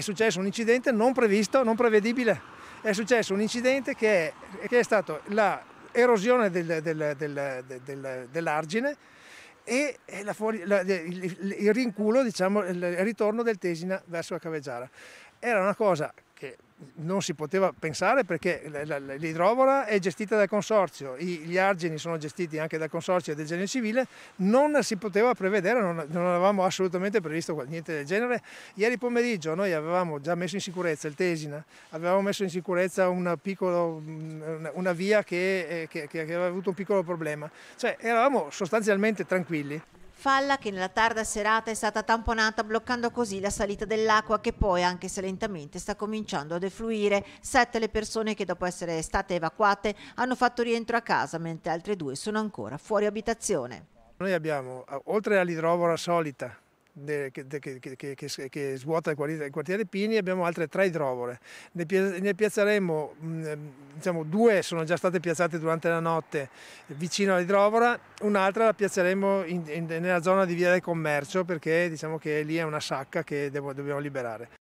È successo un incidente non previsto, non prevedibile. È successo un incidente che è, che è stato l'erosione del, del, del, dell'argine e la fuori, la, il, il, rinculo, diciamo, il ritorno del Tesina verso la Caveggiara. Era una cosa che non si poteva pensare perché l'idrovora è gestita dal consorzio, gli argini sono gestiti anche dal consorzio del genere civile, non si poteva prevedere, non, avevamo assolutamente previsto niente del genere. Ieri pomeriggio noi avevamo già messo in sicurezza il Tesina, avevamo messo in sicurezza una, piccolo, una via che, eh, che, che aveva avuto un piccolo problema, cioè eravamo sostanzialmente tranquilli. Falla che nella tarda serata è stata tamponata bloccando così la salita dell'acqua che poi, anche se lentamente, sta cominciando a defluire. Sette le persone che dopo essere state evacuate hanno fatto rientro a casa, mentre altre due sono ancora fuori abitazione. Noi abbiamo, oltre all'idrovora solita, de, che, che, che, che, svuota il quartiere Pini, abbiamo altre tre idrovore. Ne, ne piazzeremo, mm, ehm, diciamo, due sono già state piazzate durante la notte vicino all'idrovora, un'altra la piazzeremo in, in, nella zona di Via del Commercio perché diciamo che lì è una sacca che devo, dobbiamo liberare.